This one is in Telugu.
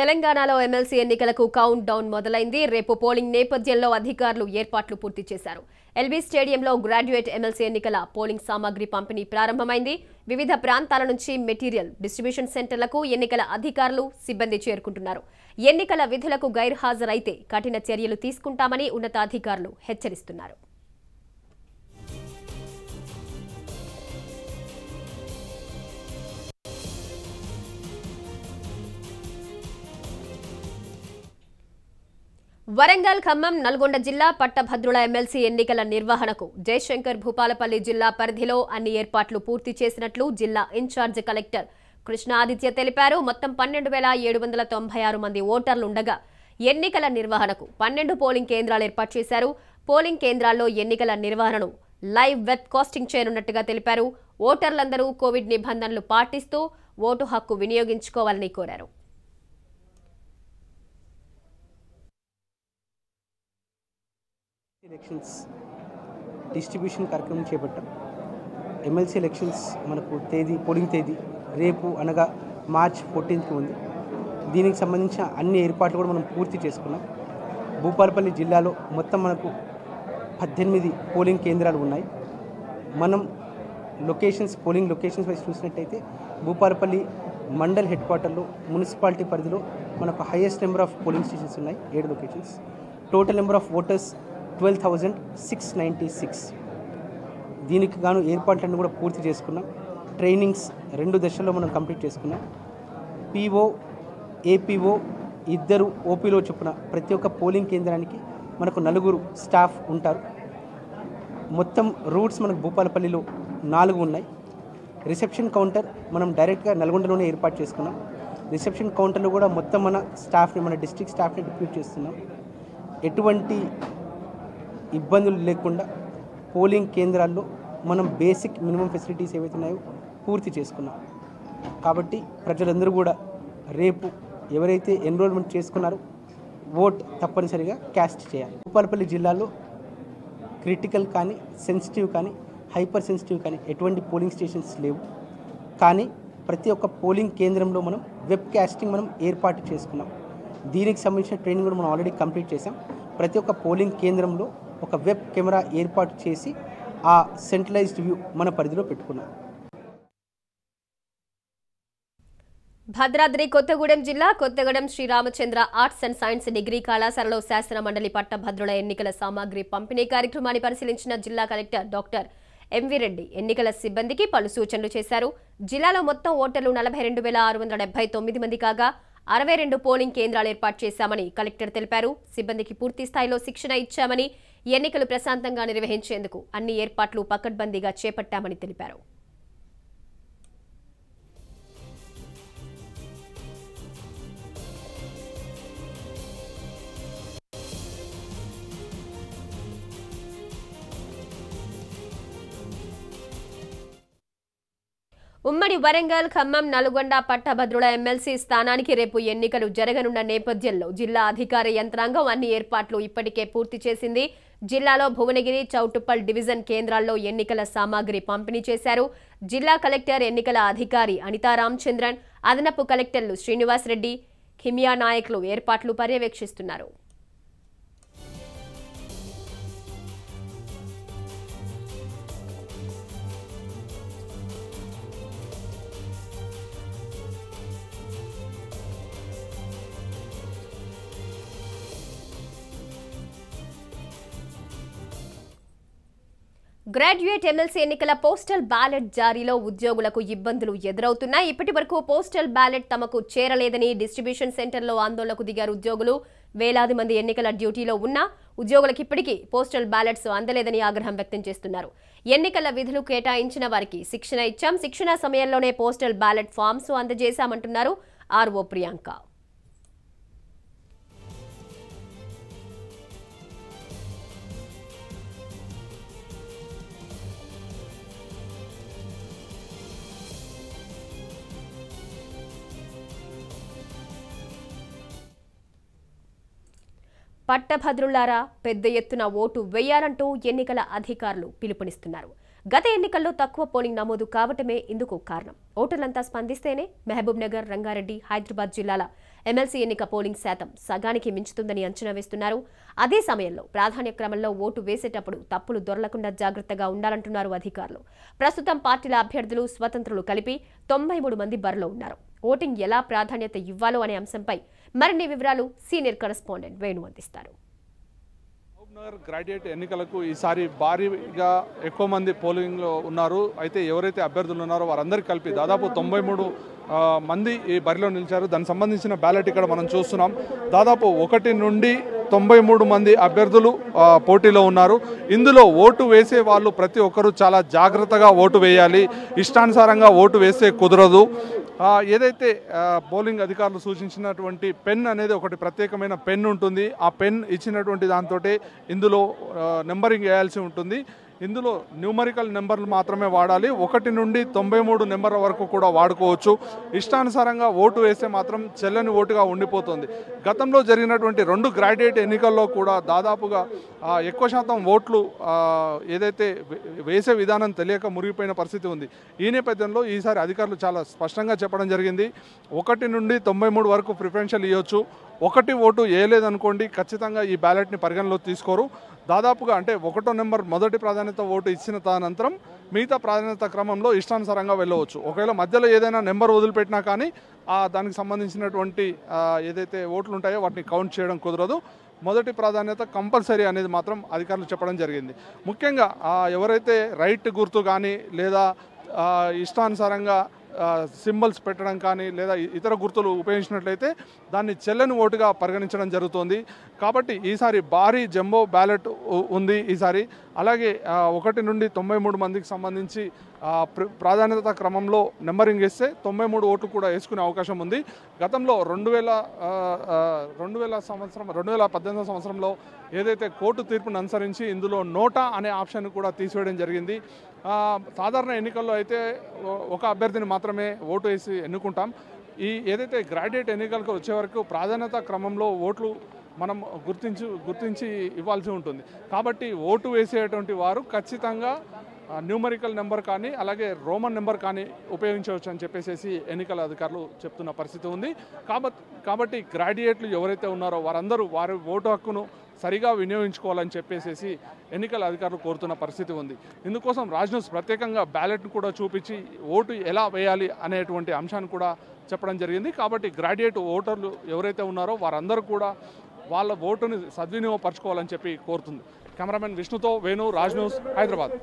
తెలంగాణలో ఎమ్మెల్సీ ఎన్నికలకు కౌంట్ డౌన్ మొదలైంది రేపు పోలింగ్ నేపథ్యంలో అధికారులు ఏర్పాట్లు పూర్తి చేశారు ఎల్బీ స్టేడియంలో గ్రాడ్యుయేట్ ఎమ్మెల్సీ ఎన్నికల పోలింగ్ సామాగ్రి పంపిణీ ప్రారంభమైంది వివిధ ప్రాంతాల నుంచి మెటీరియల్ డిస్ట్రిబ్యూషన్ సెంటర్లకు ఎన్నికల అధికారులు సిబ్బంది చేరుకుంటున్నారు ఎన్నికల విధులకు గైర్హాజరైతే కఠిన చర్యలు తీసుకుంటామని ఉన్నతాధికారులు హెచ్చరిస్తున్నారు వరంగల్ ఖమ్మం నల్గొండ జిల్లా పట్టభద్రుల ఎమ్మెల్సీ ఎన్నికల నిర్వహణకు జయశంకర్ భూపాలపల్లి జిల్లా పరిధిలో అన్ని ఏర్పాట్లు పూర్తి చేసినట్లు జిల్లా ఇన్ఛార్జ్ కలెక్టర్ కృష్ణాదిత్య తెలిపారు మొత్తం పన్నెండు వేల ఏడు వందల తొంభై ఆరు మంది ఓటర్లుండగా ఎన్నికల నిర్వహణకు పన్నెండు పోలింగ్ కేంద్రాలు ఏర్పాటు చేశారు పోలింగ్ కేంద్రాల్లో ఎన్నికల నిర్వహణను లైవ్ వెబ్ కాస్టింగ్ చేయనున్నట్టుగా తెలిపారు ఓటర్లందరూ కోవిడ్ నిబంధనలు పాటిస్తూ ఓటు హక్కు వినియోగించుకోవాలని కోరారు ఎలక్షన్స్ డిస్ట్రిబ్యూషన్ కార్యక్రమం చేపట్టాం ఎమ్మెల్సీ ఎలక్షన్స్ మనకు తేదీ పోలింగ్ తేదీ రేపు అనగా మార్చ్ ఫోర్టీన్త్కి ఉంది దీనికి సంబంధించిన అన్ని ఏర్పాట్లు కూడా మనం పూర్తి చేసుకున్నాం భూపాలపల్లి జిల్లాలో మొత్తం మనకు పద్దెనిమిది పోలింగ్ కేంద్రాలు ఉన్నాయి మనం లొకేషన్స్ పోలింగ్ లొకేషన్స్ వైజ్ చూసినట్టయితే భూపాలపల్లి మండల్ హెడ్ క్వార్టర్లో మున్సిపాలిటీ పరిధిలో మనకు highest number of polling stations ఉన్నాయి ఏడు locations total number of voters twelve thousand six ninety six దీనికి గాను ఏర్పాట్లన్నీ కూడా పూర్తి చేసుకున్నాం ట్రైనింగ్స్ రెండు దశల్లో మనం కంప్లీట్ చేసుకున్నాం పీఓ ఏపీఓ ఇద్దరు ఓపీలో చొప్పున ప్రతి ఒక్క పోలింగ్ కేంద్రానికి మనకు నలుగురు స్టాఫ్ ఉంటారు మొత్తం రూట్స్ మనకు భూపాలపల్లిలో నాలుగు ఉన్నాయి రిసెప్షన్ కౌంటర్ మనం డైరెక్ట్గా నల్గొండలోనే ఏర్పాటు చేసుకున్నాం రిసెప్షన్ కౌంటర్లో కూడా మొత్తం మన స్టాఫ్ని మన డిస్ట్రిక్ట్ స్టాఫ్ని డిప్యూట్ చేస్తున్నాం ఎటువంటి ఇబ్బందులు లేకుండా పోలింగ్ కేంద్రాల్లో మనం బేసిక్ మినిమం ఫెసిలిటీస్ ఏవైతే ఉన్నాయో పూర్తి చేసుకున్నాం కాబట్టి ప్రజలందరూ కూడా రేపు ఎవరైతే ఎన్రోల్మెంట్ చేసుకున్నారో ఓట్ తప్పనిసరిగా క్యాస్ట్ చేయాలి భూపాలపల్లి జిల్లాలో క్రిటికల్ కానీ సెన్సిటివ్ కానీ హైపర్ సెన్సిటివ్ కానీ ఎటువంటి పోలింగ్ స్టేషన్స్ లేవు కానీ ప్రతి ఒక్క పోలింగ్ కేంద్రంలో మనం వెబ్ క్యాస్టింగ్ మనం ఏర్పాటు చేసుకున్నాం దీనికి సంబంధించిన ట్రైనింగ్ కూడా మనం ఆల్రెడీ కంప్లీట్ చేసాం ప్రతి ఒక్క పోలింగ్ కేంద్రంలో ఒక వెబ్ కెమెరా ఏర్పాటు చేసి ఆ సెంట్రలైజ్డ్ వ్యూ మన పరిధిలో పెట్టుకున్నాం భద్రాద్రి కొత్తగూడెం జిల్లా Kothagudem Sriramachandra arts and science degree కళాశాలలో శాసన మండలి పట్టభద్రుల ఎన్నికల సామాగ్రి పంపిణీ కార్యక్రమాన్ని పరిశీలించిన జిల్లా కలెక్టర్ డాక్టర్ ఎంవి రెడ్డి ఎన్నికల సిబ్బందికి పలు సూచనలు చేశారు జిల్లాలో మొత్తం ఓటర్లు నలభై రెండు వేల ఆరు వందల డెబ్బై తొమ్మిది మంది కాగా అరవై రెండు పోలింగ్ కేంద్రాలు ఏర్పాటు చేశామని కలెక్టర్ తెలిపారు సిబ్బందికి పూర్తి స్థాయిలో శిక్షణ ఇచ్చామని ఎన్నికలు ప్రశాంతంగా నిర్వహించేందుకు అన్ని ఏర్పాట్లు పకడ్బందీగా చేపట్టామని తెలిపారు ఉమ్మడి వరంగల్ ఖమ్మం నల్గొండ పట్టభద్రుల ఎమ్మెల్సీ స్థానానికి రేపు ఎన్నికలు జరగనున్న నేపథ్యంలో జిల్లా అధికార యంత్రాంగం అన్ని ఏర్పాట్లు ఇప్పటికే పూర్తి చేసింది జిల్లాలో భువనగిరి చౌటుప్పల్ డివిజన్ కేంద్రాల్లో ఎన్నికల సామాగ్రి పంపిణీ చేశారు జిల్లా కలెక్టర్ ఎన్నికల అధికారి అనితా రామచంద్రన్ అదనపు కలెక్టర్లు శ్రీనివాస్ రెడ్డి కిమియా నాయకులు ఏర్పాట్లు పర్యవేక్షిస్తున్నారు గ్రాడ్యుయేట్ ఎమ్మెల్సీ ఎన్నికల పోస్టల్ బ్యాలెట్ జారీలో ఉద్యోగులకు ఇబ్బందులు ఎదురవుతున్నాయి ఇప్పటి వరకు పోస్టల్ బ్యాలెట్ తమకు చేరలేదని డిస్ట్రిబ్యూషన్ సెంటర్లో ఆందోళనకు దిగారు ఉద్యోగులు వేలాది మంది ఎన్నికల డ్యూటీలో ఉన్నా ఉద్యోగులకు ఇప్పటికీ పోస్టల్ బ్యాలెట్స్ అందలేదని ఆగ్రహం వ్యక్తం చేస్తున్నారు ఎన్నికల విధులు కేటాయించిన వారికి శిక్షణ ఇచ్చాం శిక్షణ సమయంలోనే పోస్టల్ బ్యాలెట్ ఫామ్స్ అందజేశామంటున్నారు ఆర్ఓ ప్రియాంక పట్టభద్రులారా పెద్ద ఎత్తున ఓటు వేయాలంటూ ఎన్నికల అధికారులు పిలుపునిస్తున్నారు గత ఎన్నికల్లో తక్కువ పోలింగ్ నమోదు కావటమే ఇందుకు కారణం ఓటర్లంతా స్పందిస్తేనే మహబూబ్ నగర్ రంగారెడ్డి హైదరాబాద్ జిల్లాల ఎమ్మెల్సీ ఎన్నిక పోలింగ్ శాతం సగానికి మించుతుందని అంచనా వేస్తున్నారు అదే సమయంలో ప్రాధాన్య క్రమంలో ఓటు వేసేటప్పుడు తప్పులు దొరలకుండా జాగ్రత్తగా ఉండాలంటున్నారు అధికారులు ప్రస్తుతం పార్టీల అభ్యర్థులు స్వతంత్రులు కలిపి తొంభై మంది బరిలో ఉన్నారు ఓటింగ్ ఎలా ప్రాధాన్యత ఇవ్వాలో అనే అంశంపై మరిన్ని వివరాలు సీనియర్ కరెస్పాండెంట్ వేణు అందిస్తారు నగర్ గ్రాడ్యుయేట్ ఎన్నికలకు ఈసారి భారీగా ఎక్కువ మంది పోలింగ్లో ఉన్నారు అయితే ఎవరైతే అభ్యర్థులు ఉన్నారో వారందరికీ కలిపి దాదాపు తొంభై మూడు మంది ఈ బరిలో నిలిచారు దానికి సంబంధించిన బ్యాలెట్ ఇక్కడ మనం చూస్తున్నాం దాదాపు ఒకటి నుండి తొంభై మూడు మంది అభ్యర్థులు పోటీలో ఉన్నారు ఇందులో ఓటు వేసే వాళ్ళు ప్రతి ఒక్కరూ చాలా జాగ్రత్తగా ఓటు వేయాలి ఇష్టానుసారంగా ఓటు వేస్తే కుదరదు ఏదైతే బౌలింగ్ అధికారులు సూచించినటువంటి పెన్ అనేది ఒకటి ప్రత్యేకమైన పెన్ ఉంటుంది ఆ పెన్ ఇచ్చినటువంటి దాంతో ఇందులో నెంబరింగ్ వేయాల్సి ఉంటుంది ఇందులో న్యూమరికల్ నెంబర్లు మాత్రమే వాడాలి ఒకటి నుండి తొంభై మూడు నెంబర్ల వరకు కూడా వాడుకోవచ్చు ఇష్టానుసారంగా ఓటు వేస్తే మాత్రం చెల్లని ఓటుగా ఉండిపోతుంది గతంలో జరిగినటువంటి రెండు గ్రాడ్యుయేట్ ఎన్నికల్లో కూడా దాదాపుగా ఎక్కువ శాతం ఓట్లు ఏదైతే వేసే విధానం తెలియక మురిగిపోయిన పరిస్థితి ఉంది ఈ నేపథ్యంలో ఈసారి అధికారులు చాలా స్పష్టంగా చెప్పడం జరిగింది ఒకటి నుండి తొంభై మూడు వరకు ప్రిఫరెన్షియల్ ఇవ్వచ్చు ఒకటి ఓటు వేయలేదనుకోండి ఖచ్చితంగా ఈ బ్యాలెట్ని పరిగణలోకి తీసుకోరు దాదాపుగా అంటే ఒకటో నెంబర్ మొదటి ప్రాధాన్యత ఓటు ఇచ్చిన తదనంతరం మిగతా ప్రాధాన్యత క్రమంలో ఇష్టానుసారంగా వెళ్ళవచ్చు ఒకవేళ మధ్యలో ఏదైనా నెంబర్ వదిలిపెట్టినా కానీ ఆ దానికి సంబంధించినటువంటి ఏదైతే ఓట్లు ఉంటాయో వాటిని కౌంట్ చేయడం కుదరదు మొదటి ప్రాధాన్యత కంపల్సరీ అనేది మాత్రం అధికారులు చెప్పడం జరిగింది ముఖ్యంగా ఎవరైతే రైట్ గుర్తు కానీ లేదా ఇష్టానుసారంగా సింబల్స్ పెట్టడం కానీ లేదా ఇతర గుర్తులు ఉపయోగించినట్లయితే దాన్ని చెల్లని ఓటుగా పరిగణించడం జరుగుతోంది కాబట్టి ఈసారి భారీ జంబో బ్యాలెట్ ఉంది ఈసారి అలాగే ఒకటి నుండి తొంభై మూడు మందికి సంబంధించి ప్రాధాన్యత క్రమంలో నెంబరింగ్ వేస్తే తొంభై మూడు ఓట్లు కూడా వేసుకునే అవకాశం ఉంది గతంలో రెండు వేల రెండు వేల సంవత్సరం రెండు వేల పద్దెనిమిది సంవత్సరంలో ఏదైతే కోర్టు తీర్పును అనుసరించి ఇందులో నోటా అనే ఆప్షన్ కూడా తీసివేయడం జరిగింది సాధారణ ఎన్నికల్లో అయితే ఒక అభ్యర్థిని మాత్రమే ఓటు వేసి ఎన్నుకుంటాం ఈ ఏదైతే గ్రాడ్యుయేట్ ఎన్నికలకు వచ్చే వరకు ప్రాధాన్యత క్రమంలో ఓట్లు మనం గుర్తించు గుర్తించి ఇవ్వాల్సి ఉంటుంది కాబట్టి ఓటు వేసేటువంటి వారు ఖచ్చితంగా న్యూమరికల్ నెంబర్ కానీ అలాగే రోమన్ నెంబర్ కానీ ఉపయోగించవచ్చు అని చెప్పేసి ఎన్నికల అధికారులు చెప్తున్న పరిస్థితి ఉంది కాబట్టి కాబట్టి గ్రాడ్యుయేట్లు ఎవరైతే ఉన్నారో వారందరూ వారి ఓటు హక్కును సరిగా వినియోగించుకోవాలని చెప్పేసి ఎన్నికల అధికారులు కోరుతున్న పరిస్థితి ఉంది ఇందుకోసం రాజ్నూస్ ప్రత్యేకంగా బ్యాలెట్ను కూడా చూపించి ఓటు ఎలా వేయాలి అనేటువంటి అంశాన్ని కూడా చెప్పడం జరిగింది కాబట్టి గ్రాడ్యుయేట్ ఓటర్లు ఎవరైతే ఉన్నారో వారందరూ కూడా వాళ్ళ ఓటుని సద్వినియోగపరచుకోవాలని చెప్పి కోరుతుంది కెమెరామెన్ విష్ణుతో వేణు రాజ్ న్యూస్ హైదరాబాద్